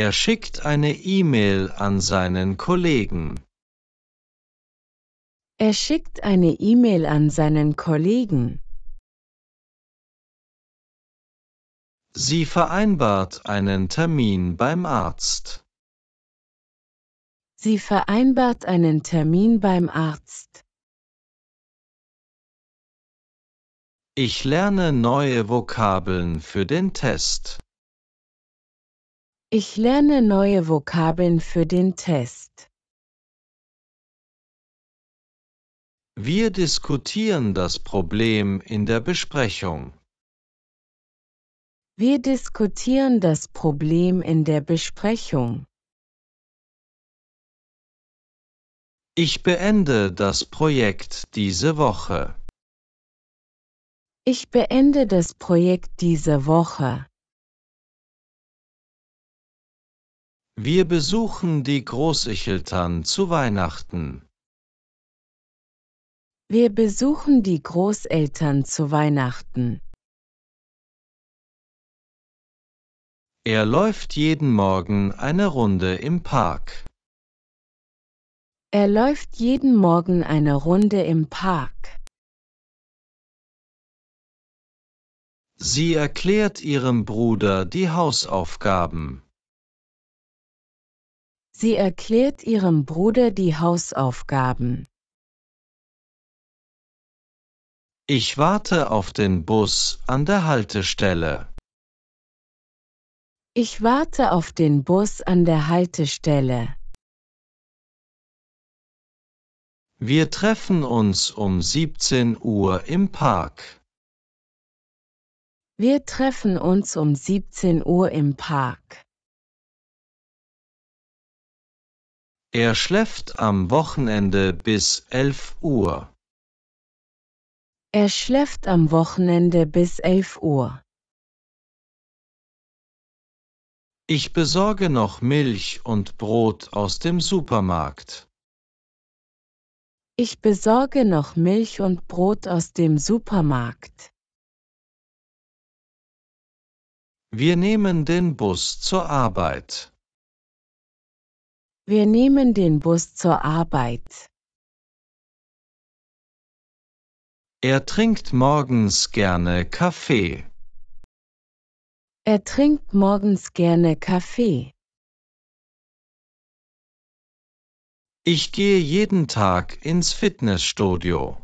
Er schickt eine E-Mail an seinen Kollegen. Er schickt eine E-Mail an seinen Kollegen. Sie vereinbart einen Termin beim Arzt. Sie vereinbart einen Termin beim Arzt. Ich lerne neue Vokabeln für den Test. Ich lerne neue Vokabeln für den Test. Wir diskutieren das Problem in der Besprechung. Wir diskutieren das Problem in der Besprechung. Ich beende das Projekt diese Woche. Ich beende das Projekt diese Woche. Wir besuchen die Großeltern zu Weihnachten. Wir besuchen die Großeltern zu Weihnachten. Er läuft jeden Morgen eine Runde im Park. Er läuft jeden Morgen eine Runde im Park. Sie erklärt ihrem Bruder die Hausaufgaben. Sie erklärt ihrem Bruder die Hausaufgaben. Ich warte auf den Bus an der Haltestelle. Ich warte auf den Bus an der Haltestelle. Wir treffen uns um 17 Uhr im Park. Wir treffen uns um 17 Uhr im Park. Er schläft am Wochenende bis elf Uhr. Er schläft am Wochenende bis elf Uhr. Ich besorge noch Milch und Brot aus dem Supermarkt. Ich besorge noch Milch und Brot aus dem Supermarkt. Wir nehmen den Bus zur Arbeit. Wir nehmen den Bus zur Arbeit. Er trinkt morgens gerne Kaffee. Er trinkt morgens gerne Kaffee. Ich gehe jeden Tag ins Fitnessstudio.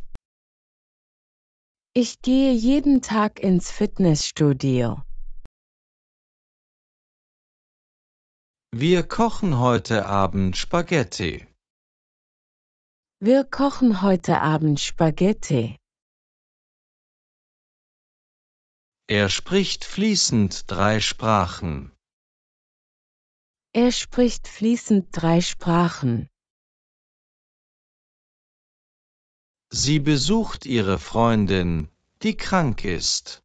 Ich gehe jeden Tag ins Fitnessstudio. Wir kochen heute Abend Spaghetti. Wir kochen heute Abend Spaghetti. Er spricht fließend drei Sprachen. Er spricht fließend drei Sprachen. Sie besucht ihre Freundin, die krank ist.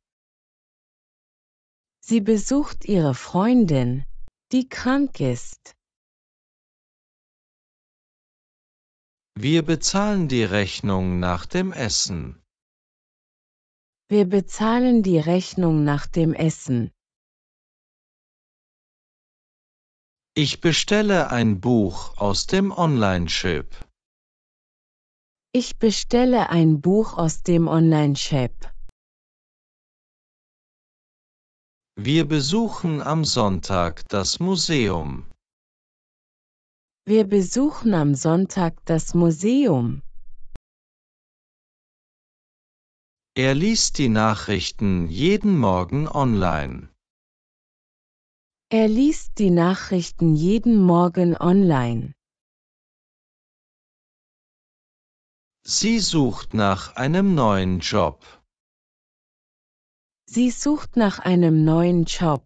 Sie besucht ihre Freundin, die krank ist. Wir bezahlen die Rechnung nach dem Essen. Wir bezahlen die Rechnung nach dem Essen. Ich bestelle ein Buch aus dem Online-Shop. Ich bestelle ein Buch aus dem Online-Shop. Wir besuchen am Sonntag das Museum. Wir besuchen am Sonntag das Museum. Er liest die Nachrichten jeden Morgen online. Er liest die Nachrichten jeden Morgen online. Sie sucht nach einem neuen Job. Sie sucht nach einem neuen Job.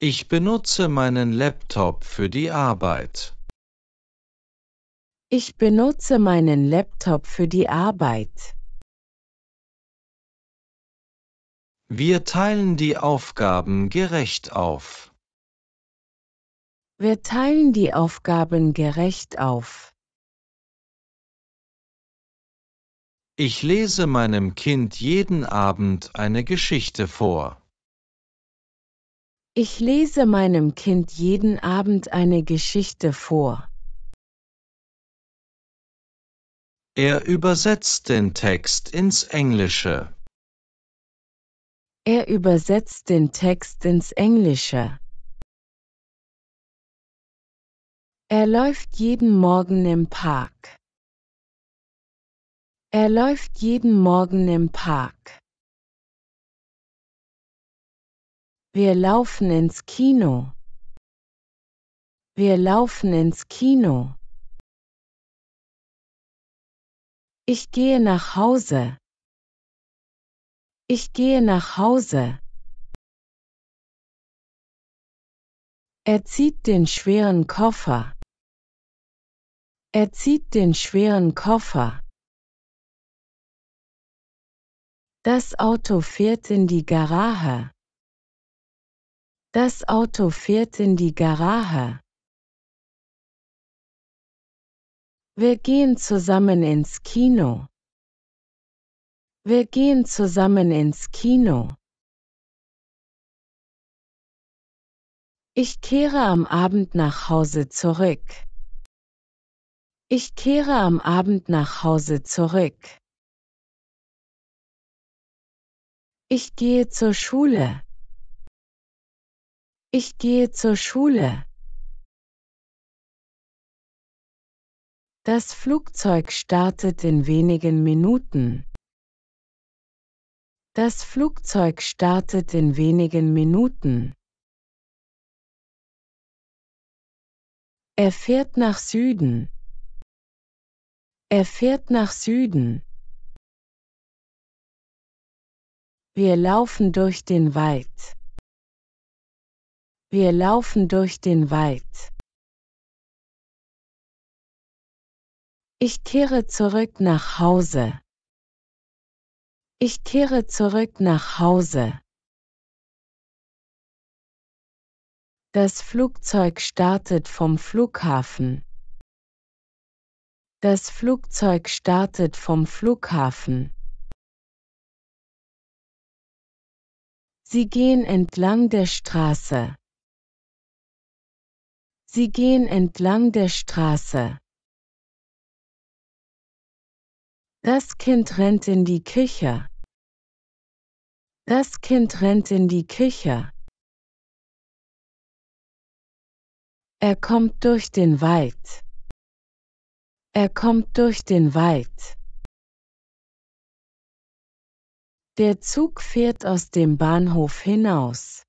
Ich benutze meinen Laptop für die Arbeit. Ich benutze meinen Laptop für die Arbeit. Wir teilen die Aufgaben gerecht auf. Wir teilen die Aufgaben gerecht auf. Ich lese meinem Kind jeden Abend eine Geschichte vor. Ich lese meinem Kind jeden Abend eine Geschichte vor. Er übersetzt den Text ins Englische. Er übersetzt den Text ins Englische. Er läuft jeden Morgen im Park. Er läuft jeden Morgen im Park. Wir laufen ins Kino. Wir laufen ins Kino. Ich gehe nach Hause. Ich gehe nach Hause. Er zieht den schweren Koffer. Er zieht den schweren Koffer. Das Auto fährt in die Garage. Das Auto fährt in die Garage. Wir gehen zusammen ins Kino. Wir gehen zusammen ins Kino. Ich kehre am Abend nach Hause zurück. Ich kehre am Abend nach Hause zurück. Ich gehe zur Schule. Ich gehe zur Schule. Das Flugzeug startet in wenigen Minuten. Das Flugzeug startet in wenigen Minuten. Er fährt nach Süden. Er fährt nach Süden. Wir laufen durch den Wald. Wir laufen durch den Wald. Ich kehre zurück nach Hause. Ich kehre zurück nach Hause. Das Flugzeug startet vom Flughafen. Das Flugzeug startet vom Flughafen. Sie gehen entlang der Straße. Sie gehen entlang der Straße. Das Kind rennt in die Küche. Das Kind rennt in die Küche. Er kommt durch den Wald. Er kommt durch den Wald. Der Zug fährt aus dem Bahnhof hinaus.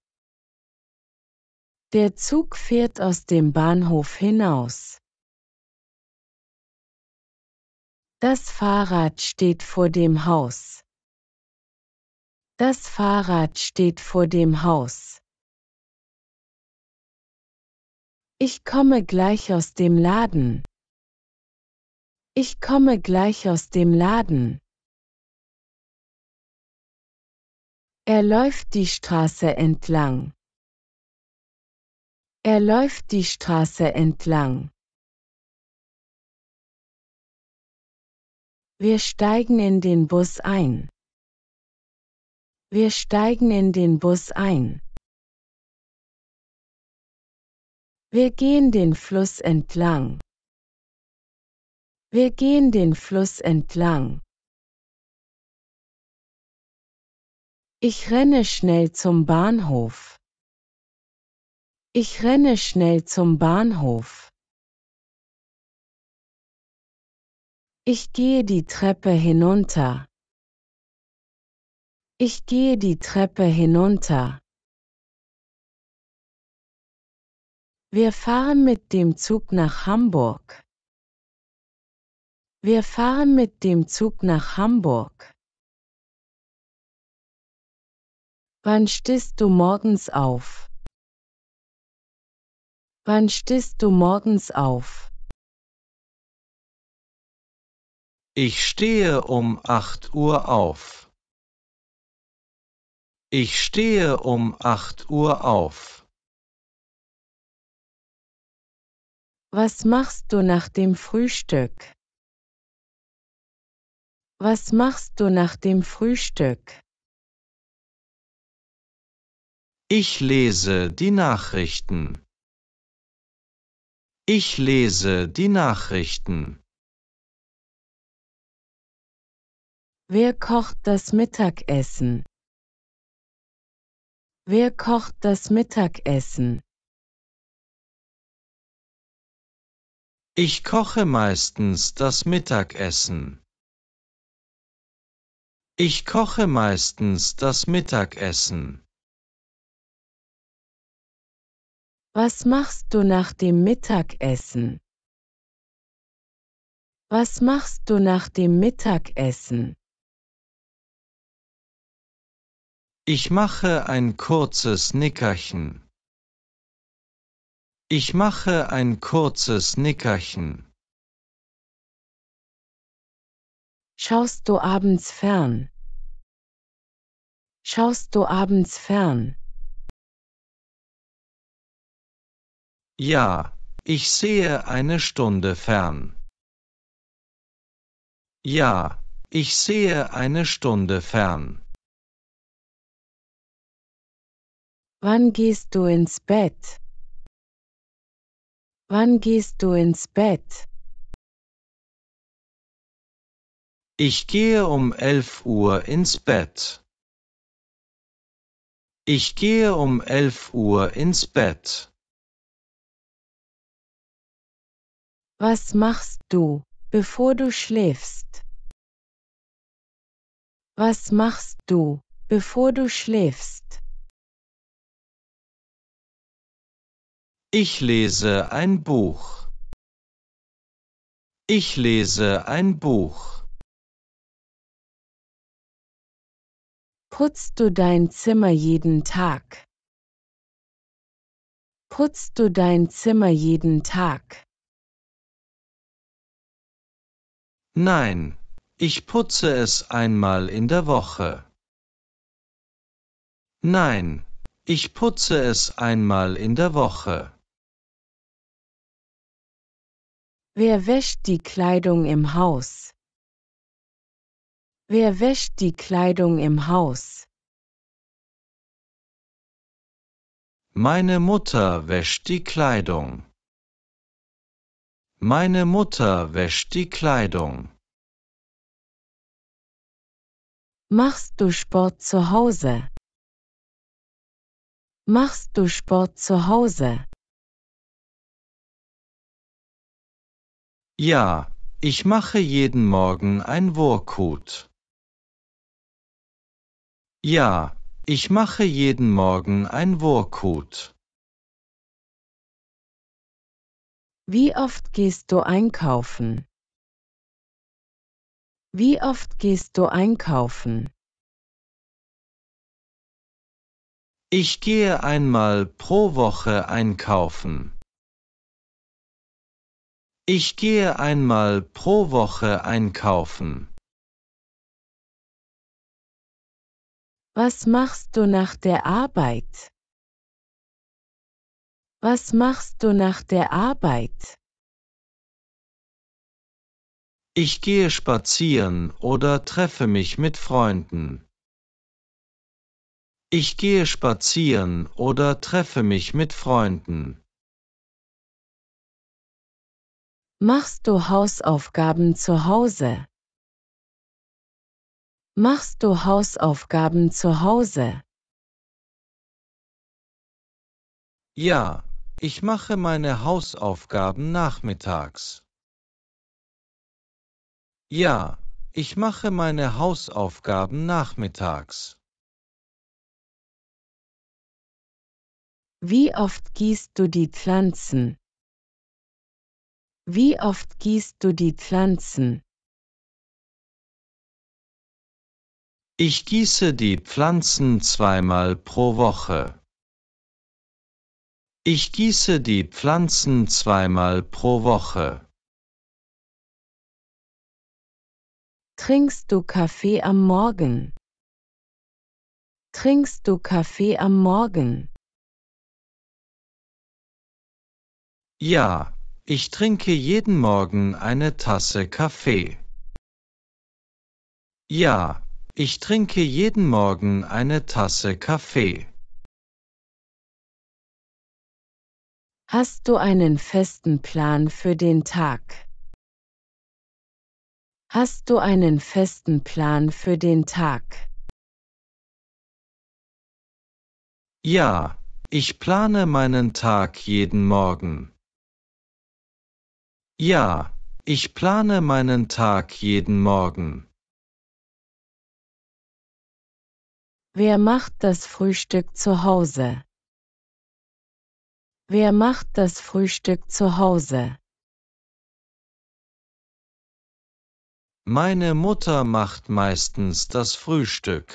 Der Zug fährt aus dem Bahnhof hinaus. Das Fahrrad steht vor dem Haus. Das Fahrrad steht vor dem Haus. Ich komme gleich aus dem Laden. Ich komme gleich aus dem Laden. Er läuft die Straße entlang. Er läuft die Straße entlang. Wir steigen in den Bus ein. Wir steigen in den Bus ein. Wir gehen den Fluss entlang. Wir gehen den Fluss entlang. Ich renne schnell zum Bahnhof. Ich renne schnell zum Bahnhof. Ich gehe die Treppe hinunter. Ich gehe die Treppe hinunter. Wir fahren mit dem Zug nach Hamburg. Wir fahren mit dem Zug nach Hamburg. Wann stehst du morgens auf? Wann stehst du morgens auf? Ich stehe um acht Uhr auf. Ich stehe um acht Uhr auf. Was machst du nach dem Frühstück? Was machst du nach dem Frühstück? Ich lese die Nachrichten. Ich lese die Nachrichten. Wer kocht das Mittagessen? Wer kocht das Mittagessen? Ich koche meistens das Mittagessen. Ich koche meistens das Mittagessen. Was machst du nach dem Mittagessen? Was machst du nach dem Mittagessen? Ich mache ein kurzes Nickerchen. Ich mache ein kurzes Nickerchen. Schaust du abends fern? Schaust du abends fern? Ja, ich sehe eine Stunde fern. Ja, ich sehe eine Stunde fern. Wann gehst du ins Bett? Wann gehst du ins Bett? Ich gehe um elf Uhr ins Bett. Ich gehe um elf Uhr ins Bett. Was machst du, bevor du schläfst? Was machst du, bevor du schläfst? Ich lese ein Buch. Ich lese ein Buch. Putzt du dein Zimmer jeden Tag? Putzt du dein Zimmer jeden Tag? Nein, ich putze es einmal in der Woche. Nein, ich putze es einmal in der Woche. Wer wäscht die Kleidung im Haus? Wer wäscht die Kleidung im Haus? Meine Mutter wäscht die Kleidung. Meine Mutter wäscht die Kleidung. Machst du Sport zu Hause? Machst du Sport zu Hause? Ja, ich mache jeden Morgen ein Workout. Ja, ich mache jeden Morgen ein Workout. Wie oft gehst du einkaufen? Wie oft gehst du einkaufen? Ich gehe einmal pro Woche einkaufen. Ich gehe einmal pro Woche einkaufen. Was machst du nach der Arbeit? Was machst du nach der Arbeit? Ich gehe spazieren oder treffe mich mit Freunden. Ich gehe spazieren oder treffe mich mit Freunden. Machst du Hausaufgaben zu Hause? Machst du Hausaufgaben zu Hause? Ja, ich mache meine Hausaufgaben nachmittags. Ja, ich mache meine Hausaufgaben nachmittags. Wie oft gießt du die Pflanzen? Wie oft gießt du die Pflanzen? Ich gieße die Pflanzen zweimal pro Woche. Ich gieße die Pflanzen zweimal pro Woche. Trinkst du Kaffee am Morgen? Trinkst du Kaffee am Morgen? Ja, ich trinke jeden Morgen eine Tasse Kaffee. Ja, ich trinke jeden Morgen eine Tasse Kaffee. Hast du einen festen Plan für den Tag? Hast du einen festen Plan für den Tag? Ja, ich plane meinen Tag jeden Morgen. Ja, ich plane meinen Tag jeden Morgen. Wer macht das Frühstück zu Hause? Wer macht das Frühstück zu Hause? Meine Mutter macht meistens das Frühstück.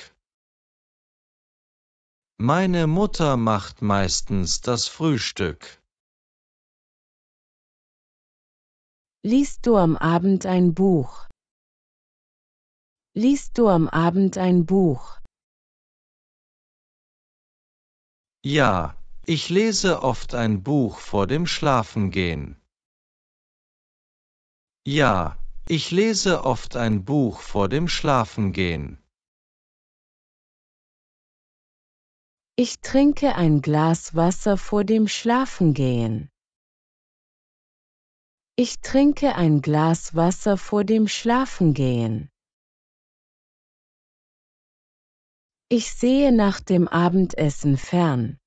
Meine Mutter macht meistens das Frühstück. Liest du am Abend ein Buch? Liest du am Abend ein Buch? Ja, ich lese oft ein Buch vor dem Schlafengehen. Ja, ich lese oft ein Buch vor dem Schlafengehen. Ich trinke ein Glas Wasser vor dem Schlafengehen. Ich trinke ein Glas Wasser vor dem Schlafengehen. Ich sehe nach dem Abendessen fern.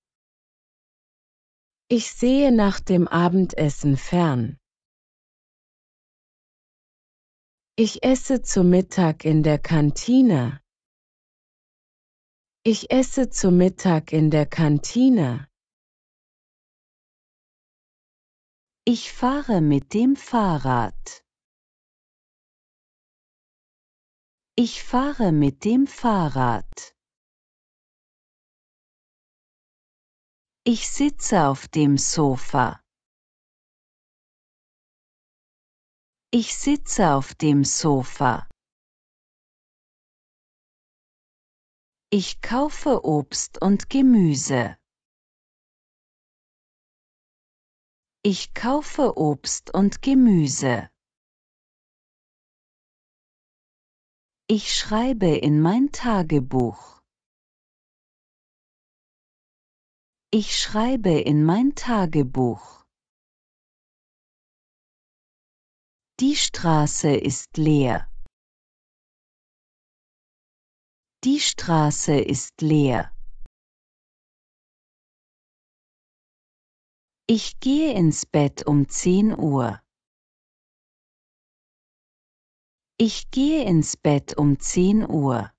Ich sehe nach dem Abendessen fern. Ich esse zu Mittag in der Kantine. Ich esse zu Mittag in der Kantine. Ich fahre mit dem Fahrrad. Ich fahre mit dem Fahrrad. Ich sitze auf dem Sofa. Ich sitze auf dem Sofa. Ich kaufe Obst und Gemüse. Ich kaufe Obst und Gemüse. Ich schreibe in mein Tagebuch. Ich schreibe in mein Tagebuch. Die Straße ist leer. Die Straße ist leer. Ich gehe ins Bett um 10 Uhr. Ich gehe ins Bett um 10 Uhr.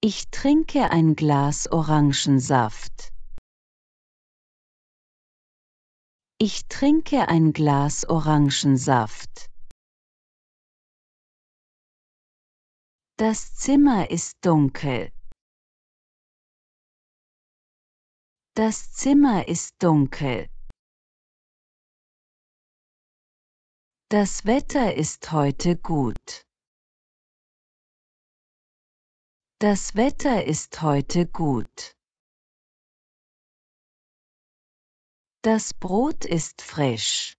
Ich trinke ein Glas Orangensaft. Ich trinke ein Glas Orangensaft. Das Zimmer ist dunkel. Das Zimmer ist dunkel. Das Wetter ist heute gut. Das Wetter ist heute gut. Das Brot ist frisch.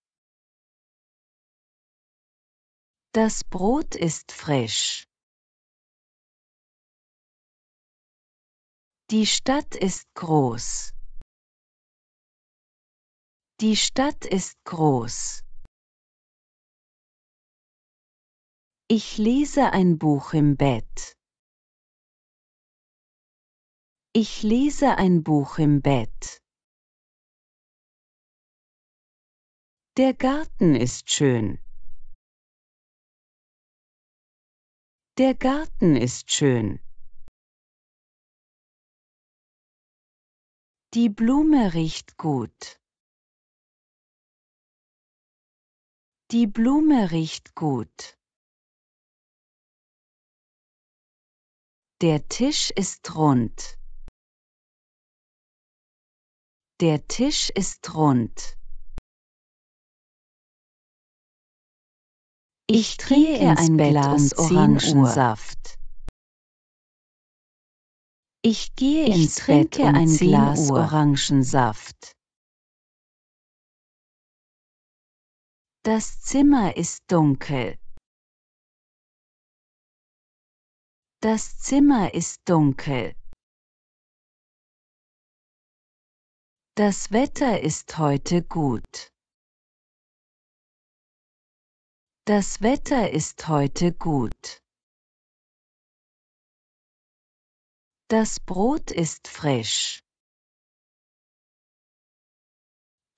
Das Brot ist frisch. Die Stadt ist groß. Die Stadt ist groß. Ich lese ein Buch im Bett. Ich lese ein Buch im Bett. Der Garten ist schön. Der Garten ist schön. Die Blume riecht gut. Die Blume riecht gut. Der Tisch ist rund. Der Tisch ist rund. Ich trinke ein Glas Orangensaft. Ich gehe ich ins Bett um ein Glas Uhr. Orangensaft. Das Zimmer ist dunkel. Das Zimmer ist dunkel. Das Wetter ist heute gut. Das Wetter ist heute gut. Das Brot ist frisch.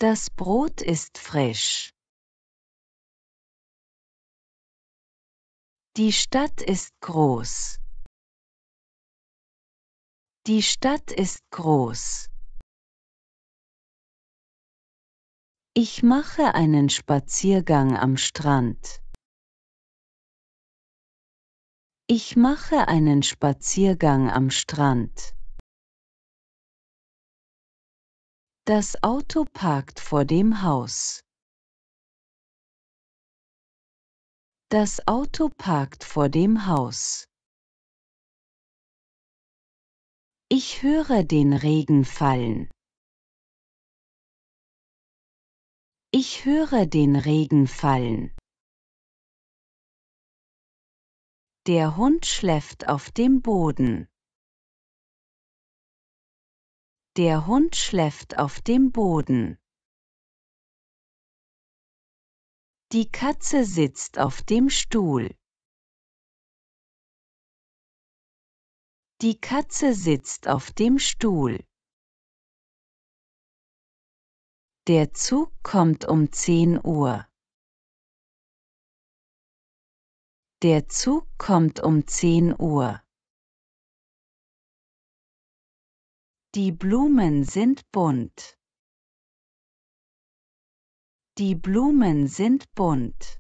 Das Brot ist frisch. Die Stadt ist groß. Die Stadt ist groß. Ich mache einen Spaziergang am Strand. Ich mache einen Spaziergang am Strand. Das Auto parkt vor dem Haus. Das Auto parkt vor dem Haus. Ich höre den Regen fallen. Ich höre den Regen fallen. Der Hund schläft auf dem Boden. Der Hund schläft auf dem Boden. Die Katze sitzt auf dem Stuhl. Die Katze sitzt auf dem Stuhl. Der Zug kommt um 10 Uhr. Der Zug kommt um 10 Uhr. Die Blumen sind bunt. Die Blumen sind bunt.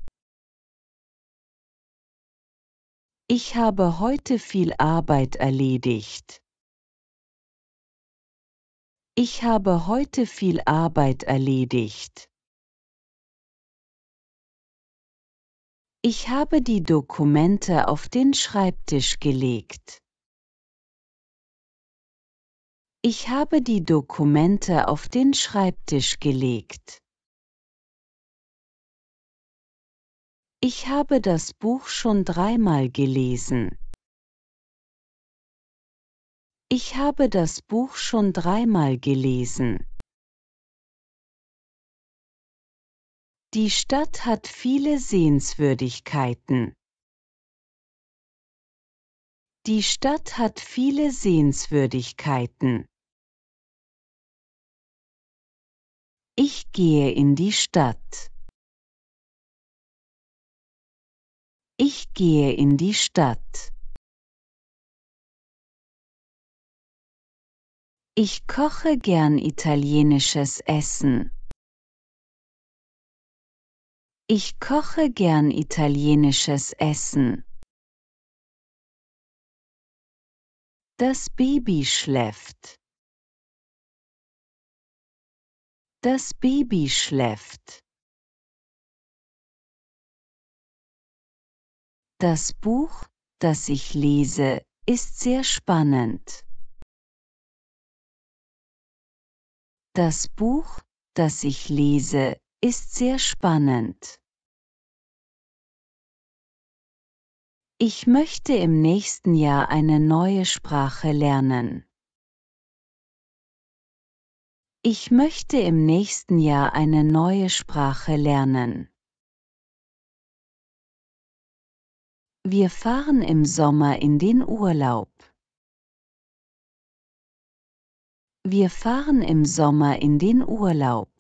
Ich habe heute viel Arbeit erledigt. Ich habe heute viel Arbeit erledigt. Ich habe die Dokumente auf den Schreibtisch gelegt. Ich habe die Dokumente auf den Schreibtisch gelegt. Ich habe das Buch schon dreimal gelesen. Ich habe das Buch schon dreimal gelesen. Die Stadt hat viele Sehenswürdigkeiten. Die Stadt hat viele Sehenswürdigkeiten. Ich gehe in die Stadt. Ich gehe in die Stadt. Ich koche gern italienisches Essen. Ich koche gern italienisches Essen. Das Baby schläft. Das Baby schläft. Das Buch, das ich lese, ist sehr spannend. Das Buch, das ich lese, ist sehr spannend. Ich möchte im nächsten Jahr eine neue Sprache lernen. Ich möchte im nächsten Jahr eine neue Sprache lernen. Wir fahren im Sommer in den Urlaub. Wir fahren im Sommer in den Urlaub.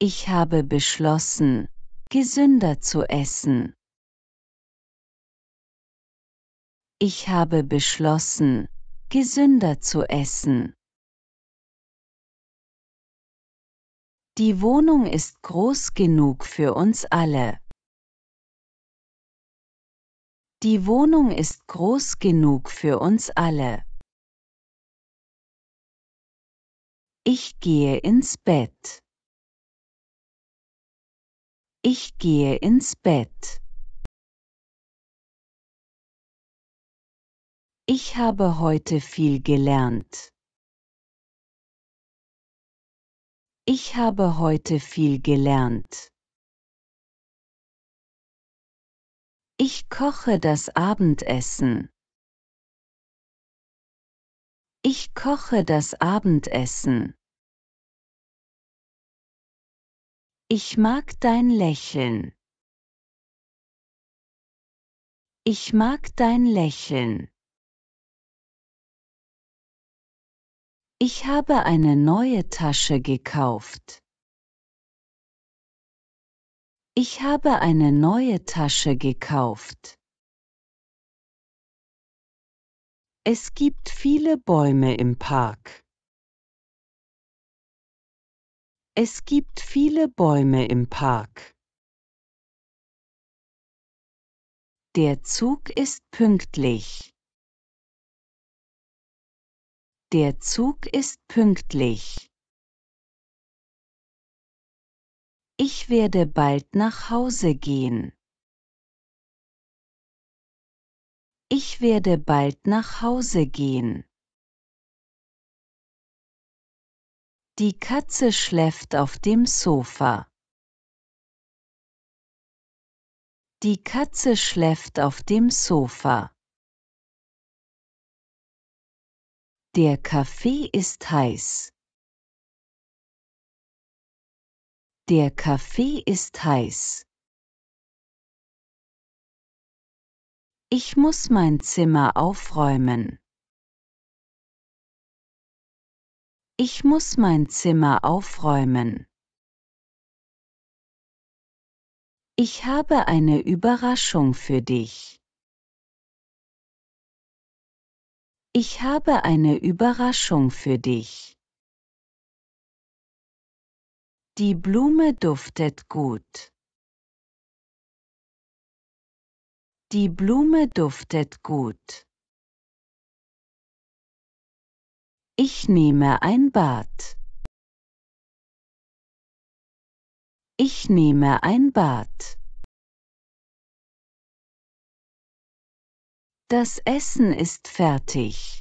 Ich habe beschlossen, gesünder zu essen. Ich habe beschlossen, gesünder zu essen. Die Wohnung ist groß genug für uns alle. Die Wohnung ist groß genug für uns alle. Ich gehe ins Bett. Ich gehe ins Bett. Ich habe heute viel gelernt. Ich habe heute viel gelernt. Ich koche das Abendessen. Ich koche das Abendessen. Ich mag dein Lächeln. Ich mag dein Lächeln. Ich habe eine neue Tasche gekauft. Ich habe eine neue Tasche gekauft. Es gibt viele Bäume im Park. Es gibt viele Bäume im Park. Der Zug ist pünktlich. Der Zug ist pünktlich. Ich werde bald nach Hause gehen. Ich werde bald nach Hause gehen. Die Katze schläft auf dem Sofa. Die Katze schläft auf dem Sofa. Der Kaffee ist heiß. Der Kaffee ist heiß. Ich muss mein Zimmer aufräumen. Ich muss mein Zimmer aufräumen. Ich habe eine Überraschung für dich. Ich habe eine Überraschung für dich. Die Blume duftet gut. Die Blume duftet gut. Ich nehme ein Bad. Ich nehme ein Bad. Das Essen ist fertig.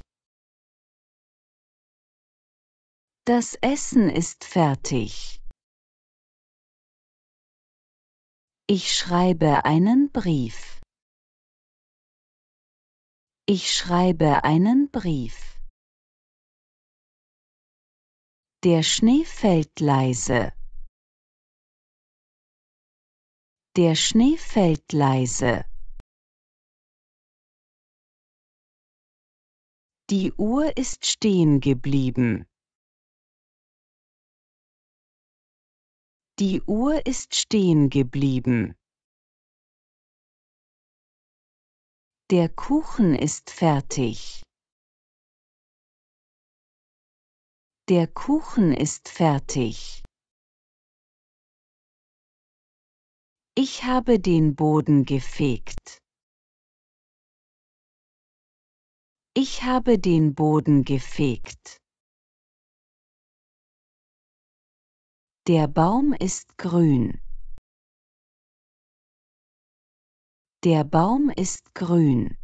Das Essen ist fertig. Ich schreibe einen Brief. Ich schreibe einen Brief. Der Schnee fällt leise. Der Schnee fällt leise. Die Uhr ist stehen geblieben. Die Uhr ist stehen geblieben. Der Kuchen ist fertig. Der Kuchen ist fertig. Ich habe den Boden gefegt. Ich habe den Boden gefegt. Der Baum ist grün. Der Baum ist grün.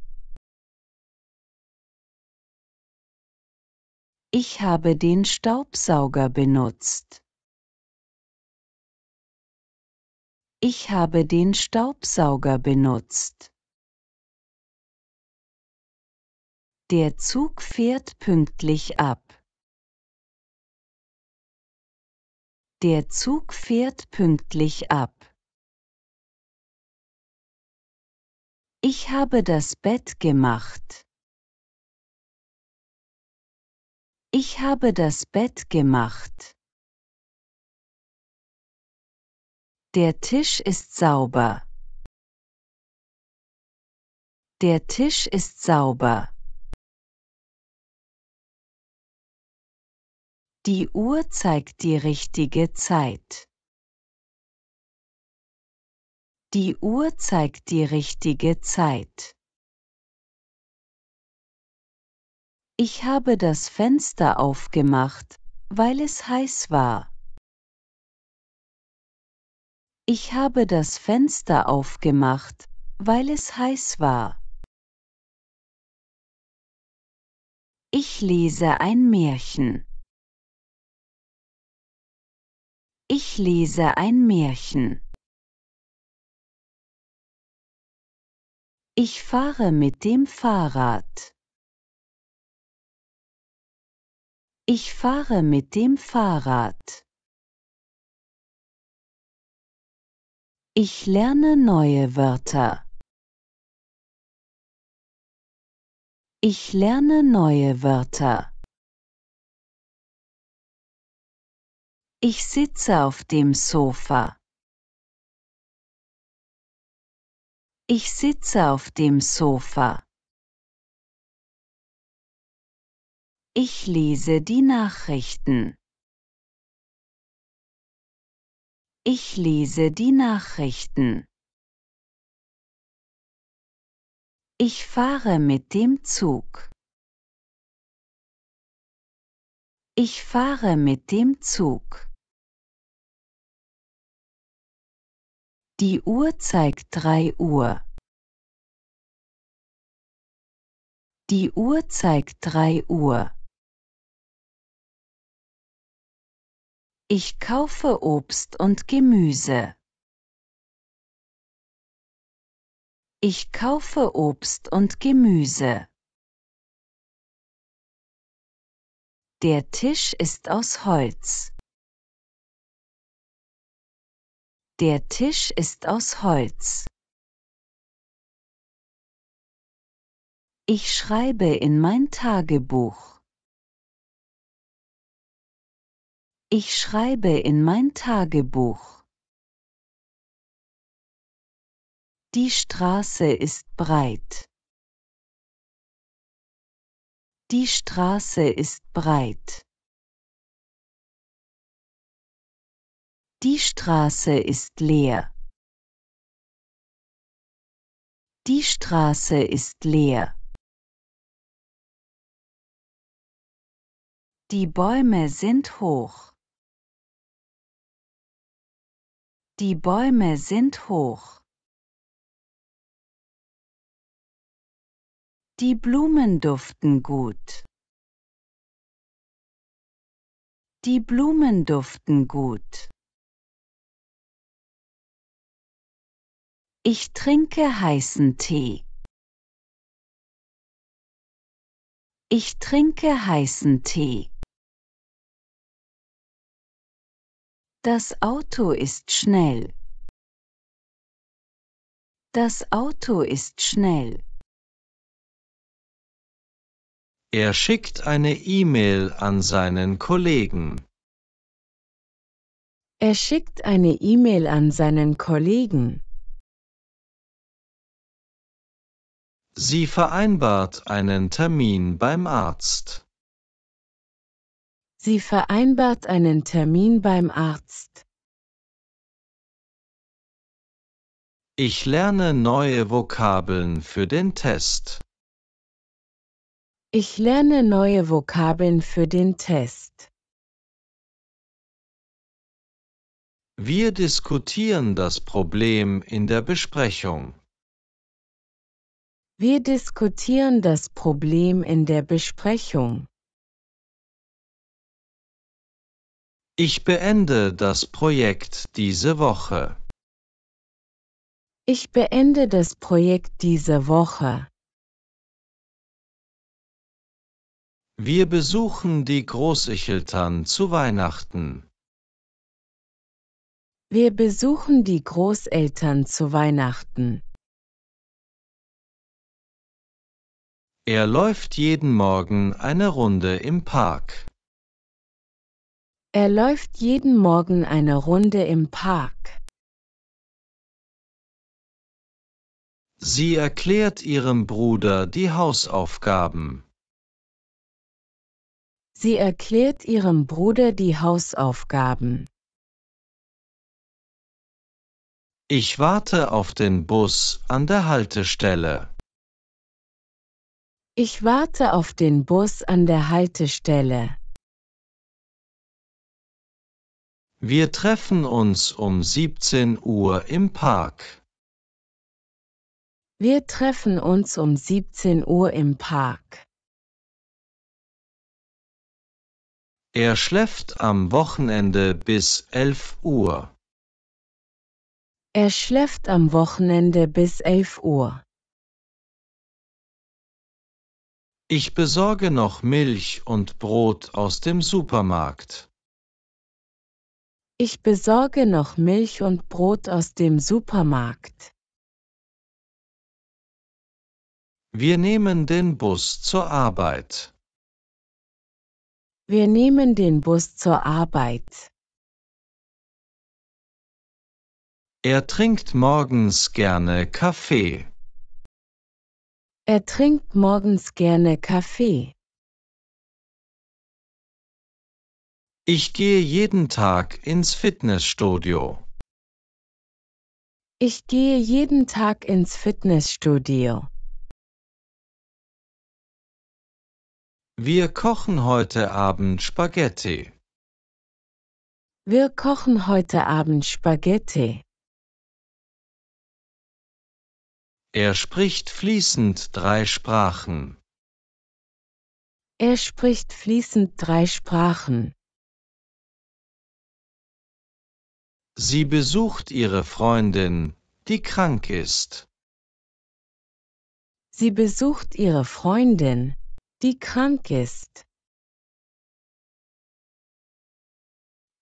Ich habe den Staubsauger benutzt. Ich habe den Staubsauger benutzt. Der Zug fährt pünktlich ab. Der Zug fährt pünktlich ab. Ich habe das Bett gemacht. Ich habe das Bett gemacht. Der Tisch ist sauber. Der Tisch ist sauber. Die Uhr zeigt die richtige Zeit. Die Uhr zeigt die richtige Zeit. Ich habe das Fenster aufgemacht, weil es heiß war. Ich habe das Fenster aufgemacht, weil es heiß war. Ich lese ein Märchen. Ich lese ein Märchen. Ich fahre mit dem Fahrrad. Ich fahre mit dem Fahrrad. Ich lerne neue Wörter. Ich lerne neue Wörter. Ich sitze auf dem Sofa. Ich sitze auf dem Sofa. Ich lese die Nachrichten. Ich lese die Nachrichten. Ich fahre mit dem Zug. Ich fahre mit dem Zug. Die Uhr zeigt drei Uhr. Die Uhr zeigt drei Uhr. Ich kaufe Obst und Gemüse. Ich kaufe Obst und Gemüse. Der Tisch ist aus Holz. Der Tisch ist aus Holz. Ich schreibe in mein Tagebuch. Ich schreibe in mein Tagebuch. Die Straße ist breit. Die Straße ist breit. Die Straße ist leer. Die Straße ist leer. Die Bäume sind hoch. Die Bäume sind hoch. Die Blumen duften gut. Die Blumen duften gut. Ich trinke heißen Tee. Ich trinke heißen Tee. Das Auto ist schnell. Das Auto ist schnell. Er schickt eine E-Mail an seinen Kollegen. Er schickt eine E-Mail an seinen Kollegen. Sie vereinbart einen Termin beim Arzt. Sie vereinbart einen Termin beim Arzt. Ich lerne neue Vokabeln für den Test. Ich lerne neue Vokabeln für den Test. Wir diskutieren das Problem in der Besprechung. Wir diskutieren das Problem in der Besprechung. Ich beende das Projekt diese Woche. Ich beende das Projekt diese Woche. Wir besuchen die Großeltern zu Weihnachten. Wir besuchen die Großeltern zu Weihnachten. Er läuft jeden Morgen eine Runde im Park. Er läuft jeden Morgen eine Runde im Park. Sie erklärt ihrem Bruder die Hausaufgaben. Sie erklärt ihrem Bruder die Hausaufgaben. Ich warte auf den Bus an der Haltestelle. Ich warte auf den Bus an der Haltestelle. Wir treffen uns um 17 Uhr im Park. Wir treffen uns um 17 Uhr im Park. Er schläft am Wochenende bis 11 Uhr. Er schläft am Wochenende bis 11 Uhr. Ich besorge noch Milch und Brot aus dem Supermarkt. Ich besorge noch Milch und Brot aus dem Supermarkt. Wir nehmen den Bus zur Arbeit. Wir nehmen den Bus zur Arbeit. Er trinkt morgens gerne Kaffee. Er trinkt morgens gerne Kaffee. Ich gehe jeden Tag ins Fitnessstudio. Ich gehe jeden Tag ins Fitnessstudio. Wir kochen heute Abend Spaghetti. Wir kochen heute Abend Spaghetti. Er spricht fließend drei Sprachen. Er spricht fließend drei Sprachen. Sie besucht ihre Freundin, die krank ist. Sie besucht ihre Freundin, die krank ist.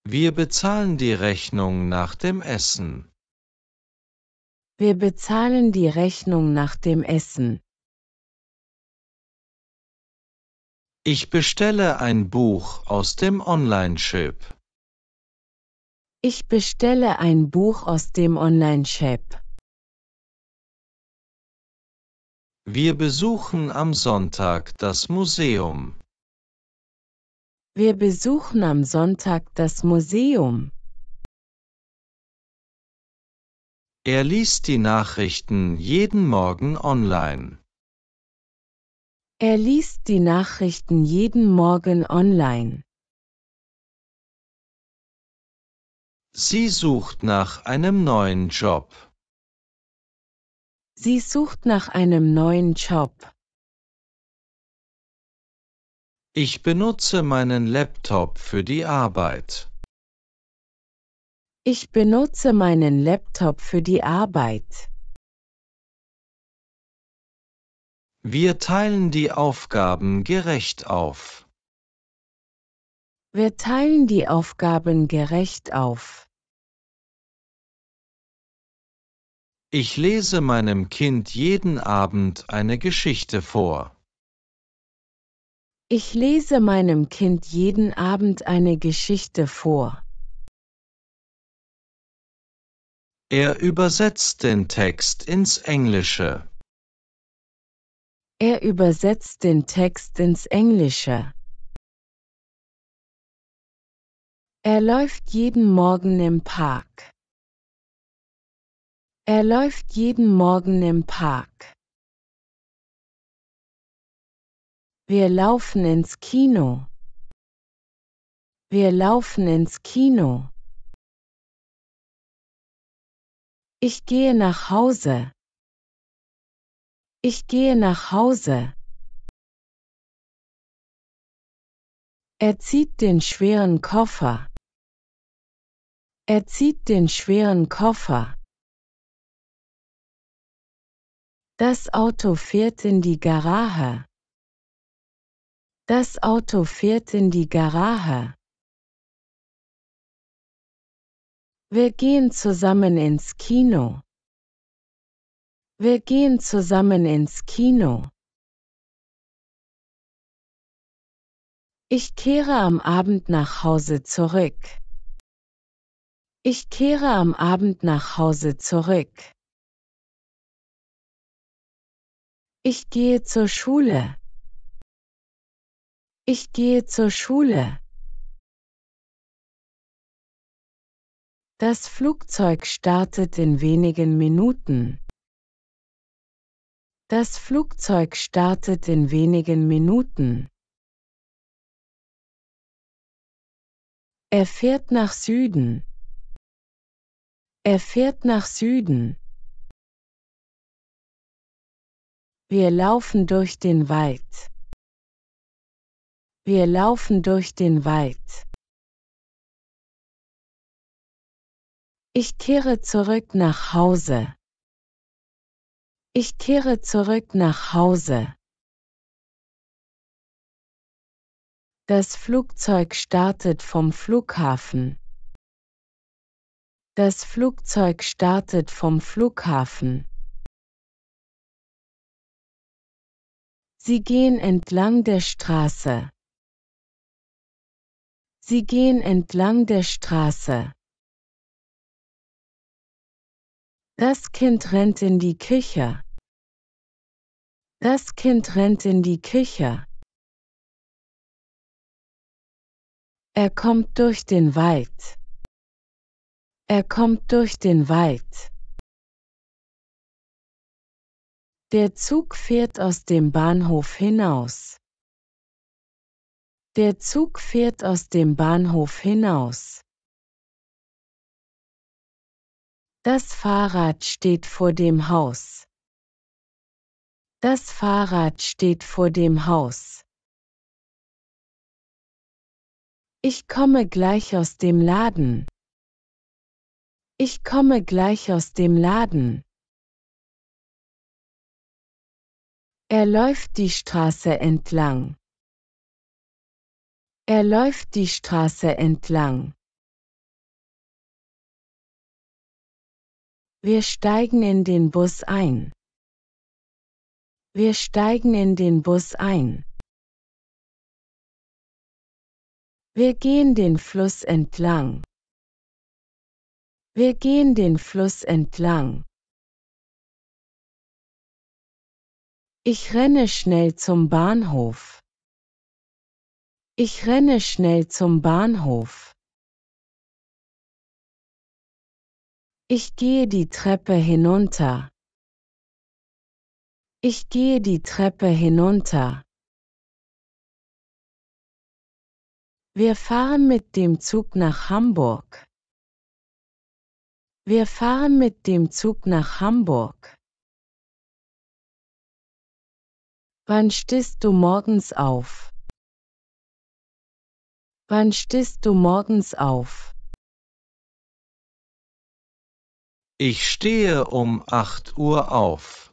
Wir bezahlen die Rechnung nach dem Essen. Wir bezahlen die Rechnung nach dem Essen. Ich bestelle ein Buch aus dem Online-Shop. Ich bestelle ein Buch aus dem Online-Shop. Wir besuchen am Sonntag das Museum. Wir besuchen am Sonntag das Museum. Er liest die Nachrichten jeden Morgen online. Er liest die Nachrichten jeden Morgen online. Sie sucht nach einem neuen Job. Sie sucht nach einem neuen Job. Ich benutze meinen Laptop für die Arbeit. Ich benutze meinen Laptop für die Arbeit. Wir teilen die Aufgaben gerecht auf. Wir teilen die Aufgaben gerecht auf. Ich lese meinem Kind jeden Abend eine Geschichte vor. Ich lese meinem Kind jeden Abend eine Geschichte vor. Er übersetzt den Text ins Englische. Er übersetzt den Text ins Englische. Er läuft jeden Morgen im Park. Er läuft jeden Morgen im Park. Wir laufen ins Kino. Wir laufen ins Kino. Ich gehe nach Hause. Ich gehe nach Hause. Er zieht den schweren Koffer. Er zieht den schweren Koffer. Das Auto fährt in die Garage. Das Auto fährt in die Garage. Wir gehen zusammen ins Kino. Wir gehen zusammen ins Kino. Ich kehre am Abend nach Hause zurück. Ich kehre am Abend nach Hause zurück. Ich gehe zur Schule. Ich gehe zur Schule. Das Flugzeug startet in wenigen Minuten. Das Flugzeug startet in wenigen Minuten. Er fährt nach Süden. Er fährt nach Süden. Wir laufen durch den Wald. Wir laufen durch den Wald. Ich kehre zurück nach Hause. Ich kehre zurück nach Hause. Das Flugzeug startet vom Flughafen. Das Flugzeug startet vom Flughafen. Sie gehen entlang der Straße. Sie gehen entlang der Straße. Das Kind rennt in die Küche. Das Kind rennt in die Küche. Er kommt durch den Wald. Er kommt durch den Wald. Der Zug fährt aus dem Bahnhof hinaus. Der Zug fährt aus dem Bahnhof hinaus. Das Fahrrad steht vor dem Haus. Das Fahrrad steht vor dem Haus. Ich komme gleich aus dem Laden. Ich komme gleich aus dem Laden. Er läuft die Straße entlang. Er läuft die Straße entlang. Wir steigen in den Bus ein. Wir steigen in den Bus ein. Wir gehen den Fluss entlang. Wir gehen den Fluss entlang. Ich renne schnell zum Bahnhof. Ich renne schnell zum Bahnhof. Ich gehe die Treppe hinunter. Ich gehe die Treppe hinunter. Wir fahren mit dem Zug nach Hamburg. Wir fahren mit dem Zug nach Hamburg. Wann stehst du morgens auf? Wann stehst du morgens auf? Ich stehe um acht Uhr auf.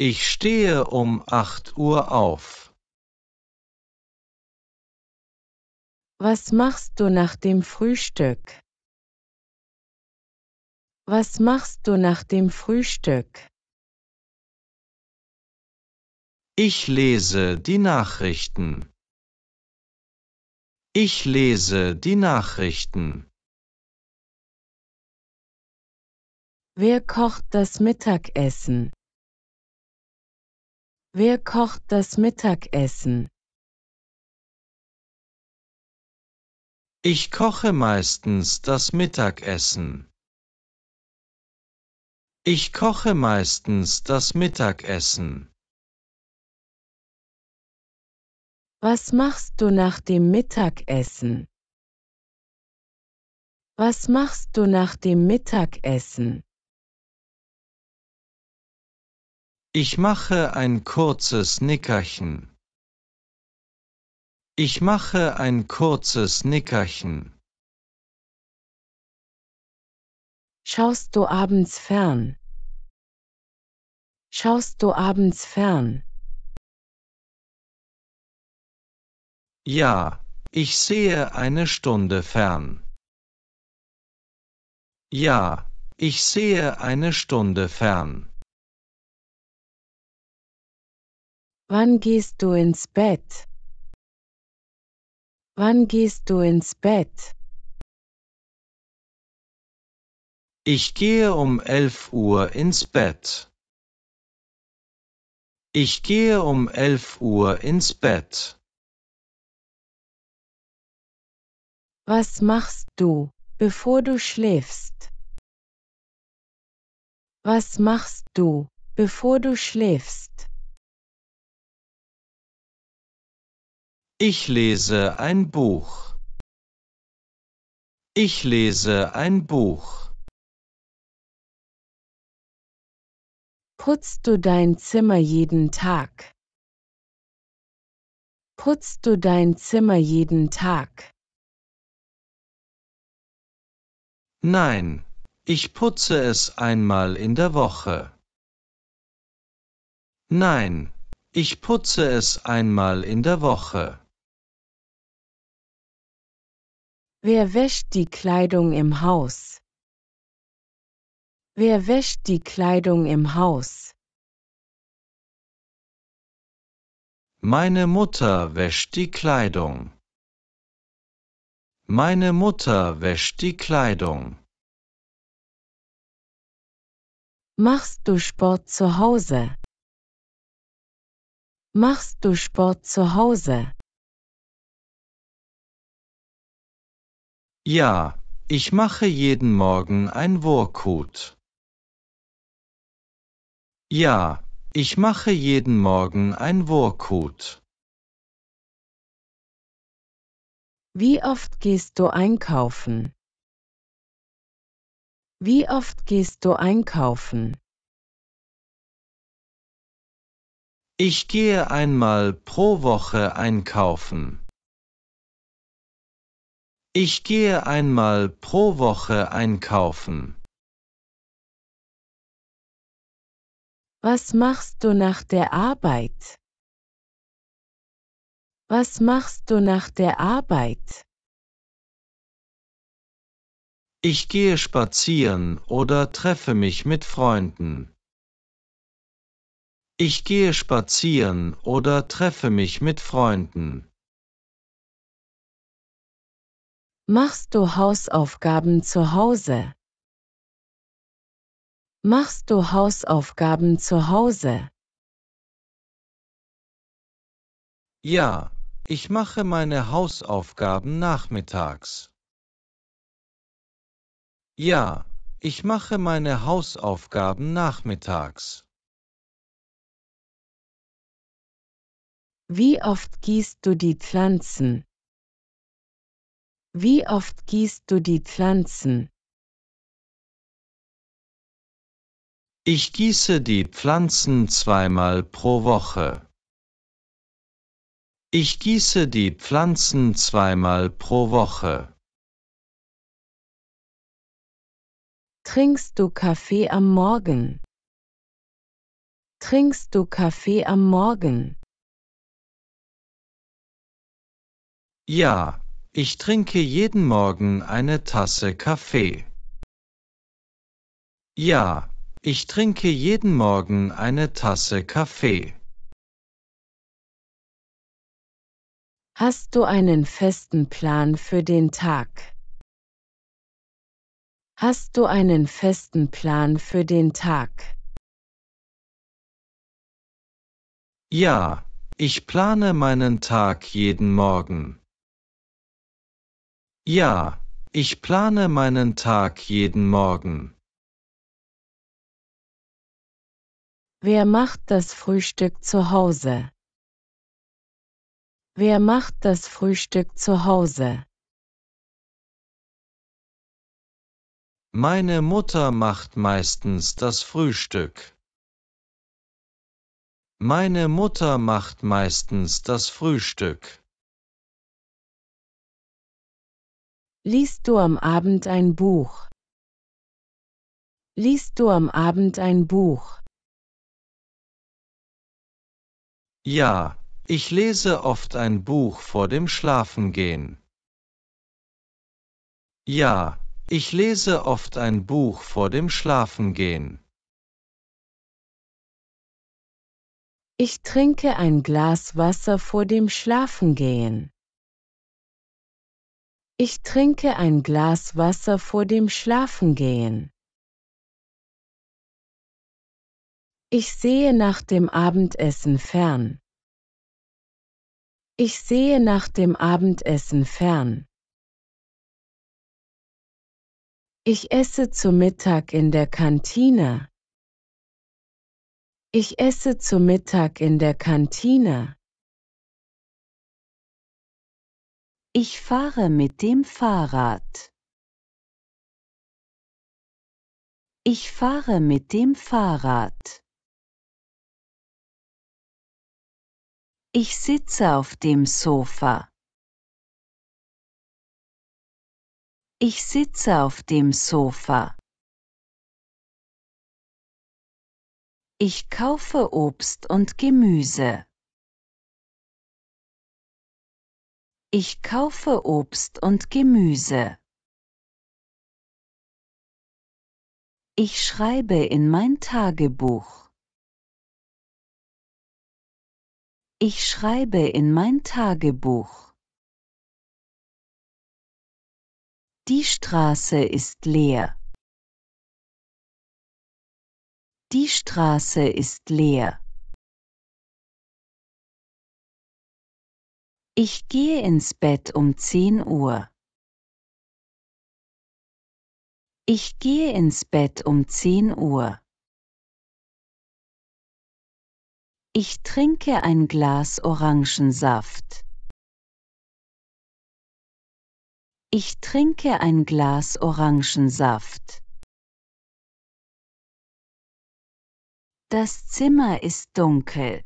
Ich stehe um acht Uhr auf. Was machst du nach dem Frühstück? Was machst du nach dem Frühstück? Ich lese die Nachrichten. Ich lese die Nachrichten. Wer kocht das Mittagessen? Wer kocht das Mittagessen? Ich koche meistens das Mittagessen. Ich koche meistens das Mittagessen. Was machst du nach dem Mittagessen? Was machst du nach dem Mittagessen? Ich mache ein kurzes Nickerchen. Ich mache ein kurzes Nickerchen. Schaust du abends fern? Schaust du abends fern? Ja, ich sehe eine Stunde fern. Ja, ich sehe eine Stunde fern. Wann gehst du ins Bett? Wann gehst du ins Bett? Ich gehe um elf Uhr ins Bett. Ich gehe um elf Uhr ins Bett. Was machst du, bevor du schläfst? Was machst du, bevor du schläfst? Ich lese ein Buch. Ich lese ein Buch. Putzt du dein Zimmer jeden Tag? Putzt du dein Zimmer jeden Tag? Nein, ich putze es einmal in der Woche. Nein, ich putze es einmal in der Woche. Wer wäscht die Kleidung im Haus? Wer wäscht die Kleidung im Haus? Meine Mutter wäscht die Kleidung. Meine Mutter wäscht die Kleidung. Machst du Sport zu Hause? Machst du Sport zu Hause? Ja, ich mache jeden Morgen ein Workout. Ja, ich mache jeden Morgen ein Workout. Wie oft gehst du einkaufen? Wie oft gehst du einkaufen? Ich gehe einmal pro Woche einkaufen. Ich gehe einmal pro Woche einkaufen. Was machst du nach der Arbeit? Was machst du nach der Arbeit? Ich gehe spazieren oder treffe mich mit Freunden. Ich gehe spazieren oder treffe mich mit Freunden. Machst du Hausaufgaben zu Hause? Machst du Hausaufgaben zu Hause? Ja, ich mache meine Hausaufgaben nachmittags. Ja, ich mache meine Hausaufgaben nachmittags. Wie oft gießt du die Pflanzen? Wie oft gießt du die Pflanzen? Ich gieße die Pflanzen zweimal pro Woche. Ich gieße die Pflanzen zweimal pro Woche. Trinkst du Kaffee am Morgen? Trinkst du Kaffee am Morgen? Ja, ich trinke jeden Morgen eine Tasse Kaffee. Ja, ich trinke jeden Morgen eine Tasse Kaffee. Hast du einen festen Plan für den Tag? Hast du einen festen Plan für den Tag? Ja, ich plane meinen Tag jeden Morgen. Ja, ich plane meinen Tag jeden Morgen. Wer macht das Frühstück zu Hause? Wer macht das Frühstück zu Hause? Meine Mutter macht meistens das Frühstück. Meine Mutter macht meistens das Frühstück. Liest du am Abend ein Buch? Liest du am Abend ein Buch? Ja, ich lese oft ein Buch vor dem Schlafengehen. Ja, ich lese oft ein Buch vor dem Schlafengehen. Ich trinke ein Glas Wasser vor dem Schlafengehen. Ich trinke ein Glas Wasser vor dem Schlafengehen. Ich sehe nach dem Abendessen fern. Ich sehe nach dem Abendessen fern. Ich esse zu Mittag in der Kantine. Ich esse zu Mittag in der Kantine. Ich fahre mit dem Fahrrad. Ich fahre mit dem Fahrrad. Ich sitze auf dem Sofa. Ich sitze auf dem Sofa. Ich kaufe Obst und Gemüse. Ich kaufe Obst und Gemüse. Ich schreibe in mein Tagebuch. Ich schreibe in mein Tagebuch. Die Straße ist leer. Die Straße ist leer. Ich gehe ins Bett um zehn Uhr. Ich gehe ins Bett um zehn Uhr. Ich trinke ein Glas Orangensaft. Ich trinke ein Glas Orangensaft. Das Zimmer ist dunkel.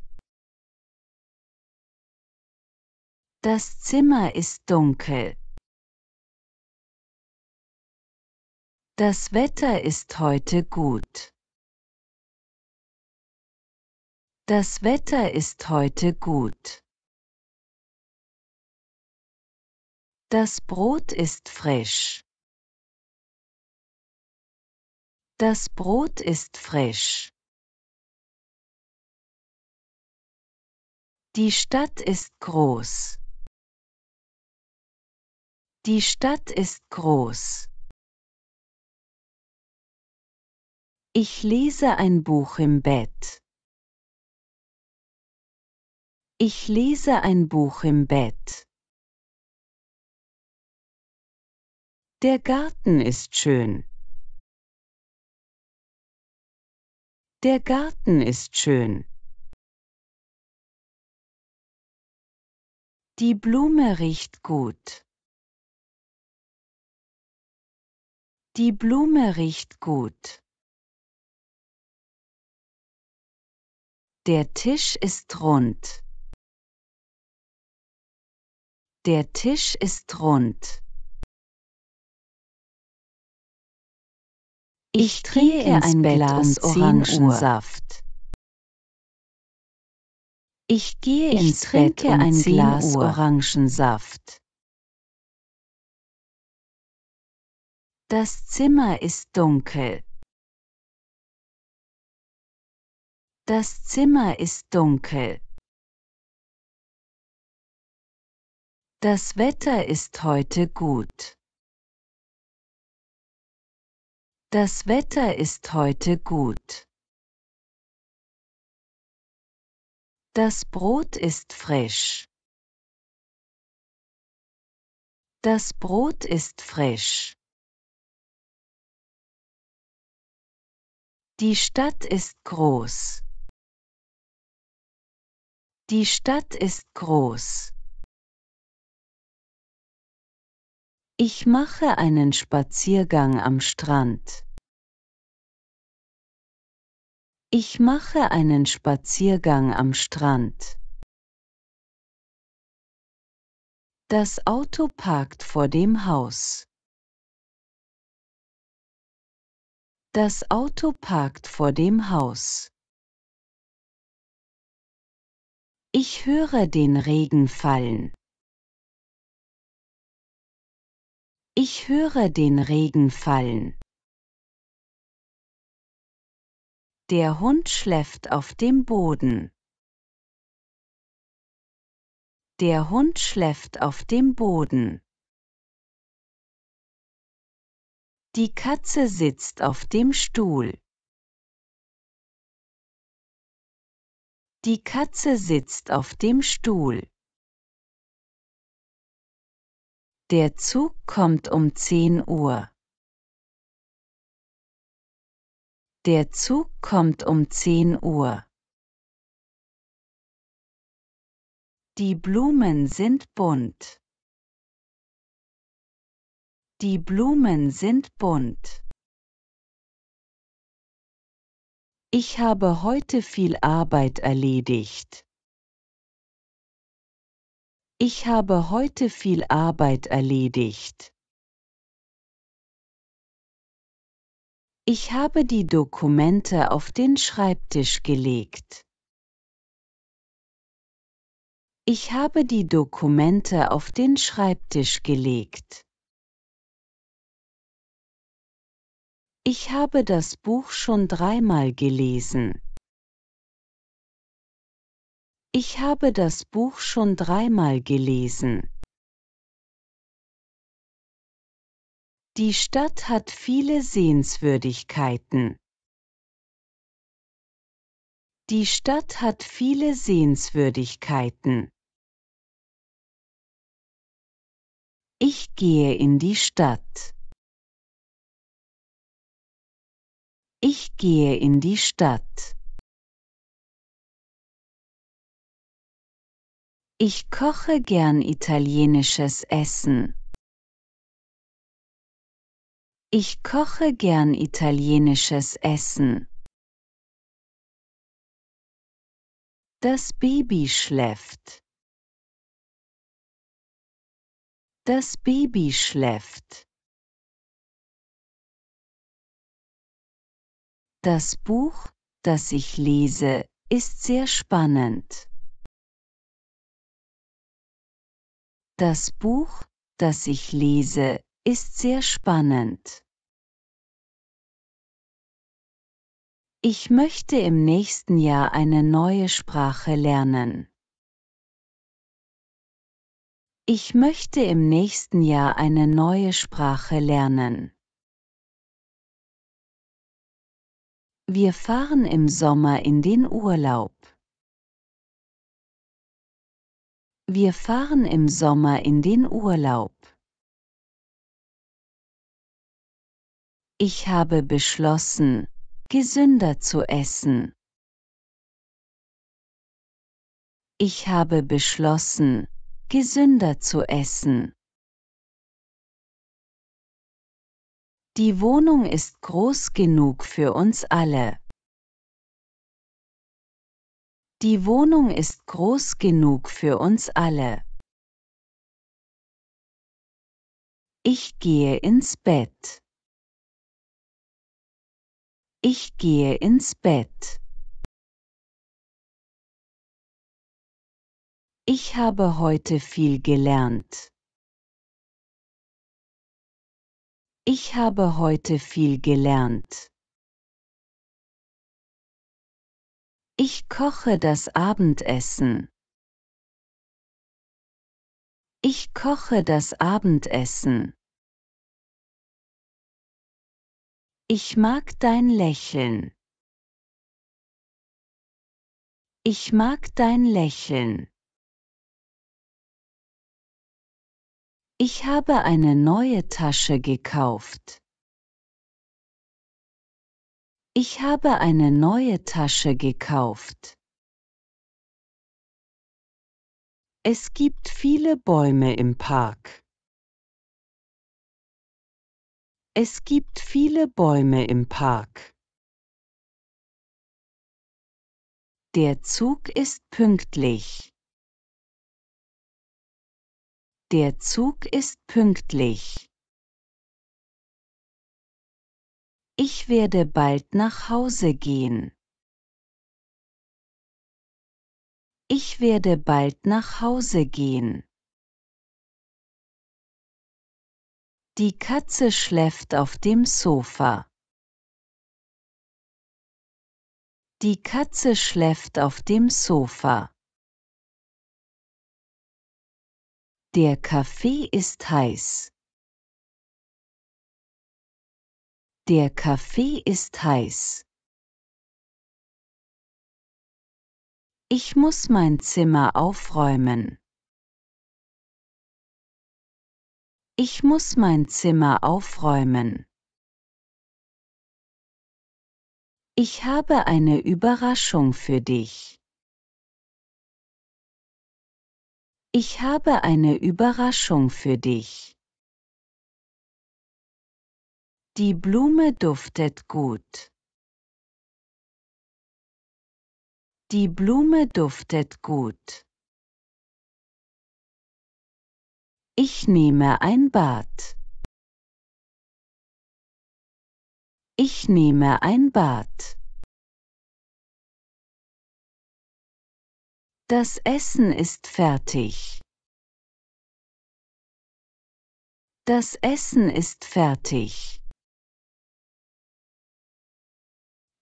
Das Zimmer ist dunkel. Das Wetter ist heute gut. Das Wetter ist heute gut. Das Brot ist frisch. Das Brot ist frisch. Die Stadt ist groß. Die Stadt ist groß. Ich lese ein Buch im Bett. Ich lese ein Buch im Bett. Der Garten ist schön. Der Garten ist schön. Die Blume riecht gut. Die Blume riecht gut. Der Tisch ist rund. Der Tisch ist rund. Ich trinke ein Glas Orangensaft. Ich gehe ins ich trinke Bett um ein Glas Uhr. Orangensaft. Das Zimmer ist dunkel. Das Zimmer ist dunkel. Das Wetter ist heute gut. Das Wetter ist heute gut. Das Brot ist frisch. Das Brot ist frisch. Die Stadt ist groß. Die Stadt ist groß. Ich mache einen Spaziergang am Strand. Ich mache einen Spaziergang am Strand. Das Auto parkt vor dem Haus. Das Auto parkt vor dem Haus. Ich höre den Regen fallen. Ich höre den Regen fallen. Der Hund schläft auf dem Boden. Der Hund schläft auf dem Boden. Die Katze sitzt auf dem Stuhl. Die Katze sitzt auf dem Stuhl. Der Zug kommt um 10 Uhr. Der Zug kommt um 10 Uhr. Die Blumen sind bunt. Die Blumen sind bunt. Ich habe heute viel Arbeit erledigt. Ich habe heute viel Arbeit erledigt. Ich habe die Dokumente auf den Schreibtisch gelegt. Ich habe die Dokumente auf den Schreibtisch gelegt. Ich habe das Buch schon dreimal gelesen. Ich habe das Buch schon dreimal gelesen. Die Stadt hat viele Sehenswürdigkeiten. Die Stadt hat viele Sehenswürdigkeiten. Ich gehe in die Stadt. Ich gehe in die Stadt. Ich koche gern italienisches Essen. Ich koche gern italienisches Essen. Das Baby schläft. Das Baby schläft. Das Buch, das ich lese, ist sehr spannend. Das Buch, das ich lese, ist sehr spannend. Ich möchte im nächsten Jahr eine neue Sprache lernen. Ich möchte im nächsten Jahr eine neue Sprache lernen. Wir fahren im Sommer in den Urlaub. Wir fahren im Sommer in den Urlaub. Ich habe beschlossen, gesünder zu essen. Ich habe beschlossen, gesünder zu essen. Die Wohnung ist groß genug für uns alle. Die Wohnung ist groß genug für uns alle. Ich gehe ins Bett. Ich gehe ins Bett. Ich habe heute viel gelernt. Ich habe heute viel gelernt. Ich koche das Abendessen. Ich koche das Abendessen. Ich mag dein Lächeln. Ich mag dein Lächeln. Ich habe eine neue Tasche gekauft. Ich habe eine neue Tasche gekauft. Es gibt viele Bäume im Park. Es gibt viele Bäume im Park. Der Zug ist pünktlich. Der Zug ist pünktlich. Ich werde bald nach Hause gehen. Ich werde bald nach Hause gehen. Die Katze schläft auf dem Sofa. Die Katze schläft auf dem Sofa. Der Kaffee ist heiß. Der Kaffee ist heiß. Ich muss mein Zimmer aufräumen. Ich muss mein Zimmer aufräumen. Ich habe eine Überraschung für dich. Ich habe eine Überraschung für dich. Die Blume duftet gut. Die Blume duftet gut. Ich nehme ein Bad. Ich nehme ein Bad. Das Essen ist fertig. Das Essen ist fertig.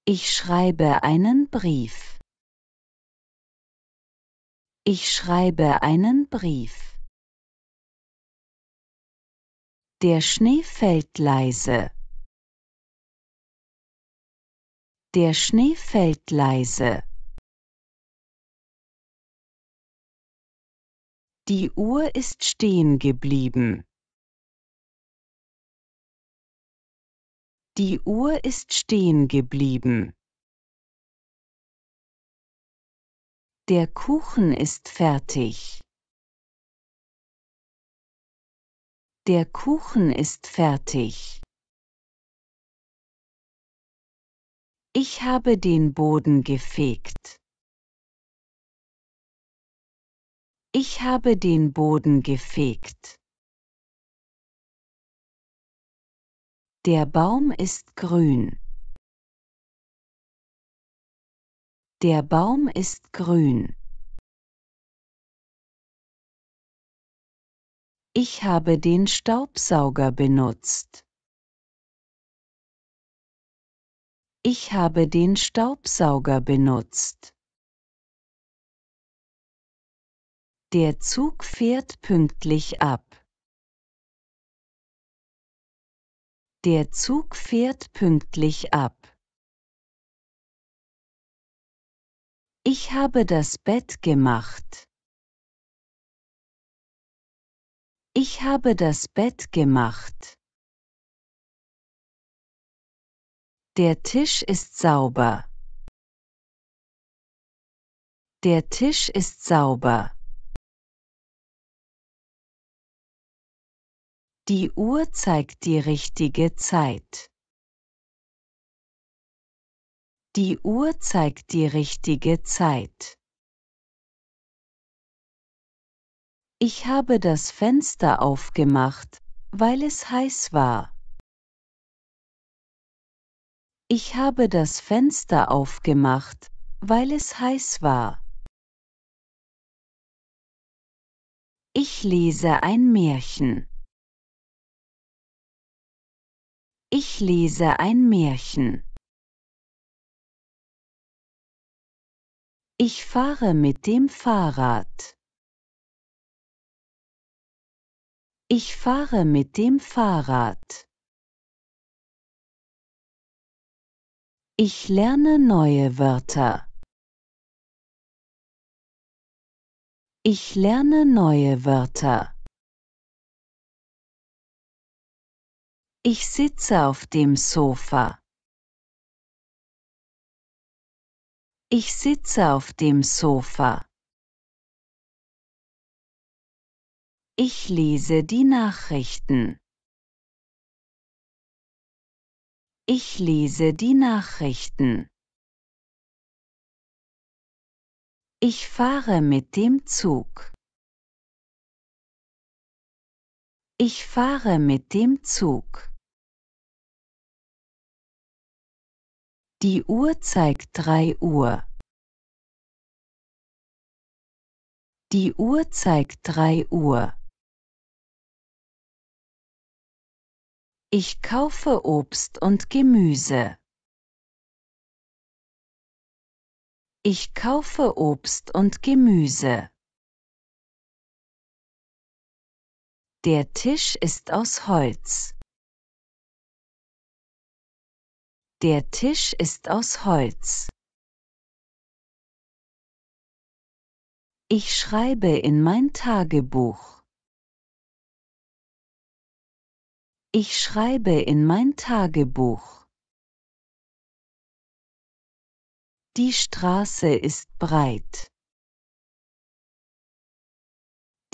Ich schreibe einen Brief. Ich schreibe einen Brief. Der Schnee fällt leise. Der Schnee fällt leise. Die Uhr ist stehen geblieben. Die Uhr ist stehen geblieben. Der Kuchen ist fertig. Der Kuchen ist fertig. Ich habe den Boden gefegt. Ich habe den Boden gefegt. Der Baum ist grün. Der Baum ist grün. Ich habe den Staubsauger benutzt. Ich habe den Staubsauger benutzt. Der Zug fährt pünktlich ab. Der Zug fährt pünktlich ab. Ich habe das Bett gemacht. Ich habe das Bett gemacht. Der Tisch ist sauber. Der Tisch ist sauber. Die Uhr zeigt die richtige Zeit. Die Uhr zeigt die richtige Zeit. Ich habe das Fenster aufgemacht, weil es heiß war. Ich habe das Fenster aufgemacht, weil es heiß war. Ich lese ein Märchen. Ich lese ein Märchen. Ich fahre mit dem Fahrrad. Ich fahre mit dem Fahrrad. Ich lerne neue Wörter. Ich lerne neue Wörter. Ich sitze auf dem Sofa. Ich sitze auf dem Sofa. Ich lese die Nachrichten. Ich lese die Nachrichten. Ich fahre mit dem Zug. Ich fahre mit dem Zug. Die Uhr zeigt drei Uhr. Die Uhr zeigt drei Uhr. Ich kaufe Obst und Gemüse. Ich kaufe Obst und Gemüse. Der Tisch ist aus Holz. Der Tisch ist aus Holz. Ich schreibe in mein Tagebuch. Ich schreibe in mein Tagebuch. Die Straße ist breit.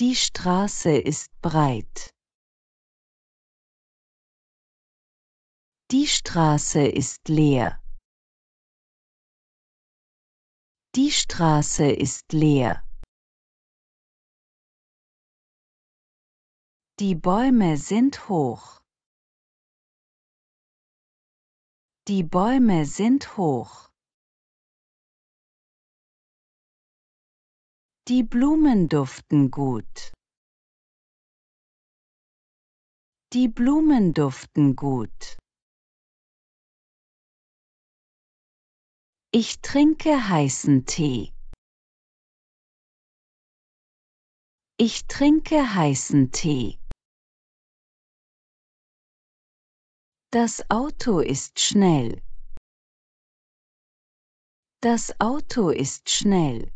Die Straße ist breit. Die Straße ist leer. Die Straße ist leer. Die Bäume sind hoch. Die Bäume sind hoch. Die Blumen duften gut. Die Blumen duften gut. Ich trinke heißen Tee. Ich trinke heißen Tee. Das Auto ist schnell. Das Auto ist schnell.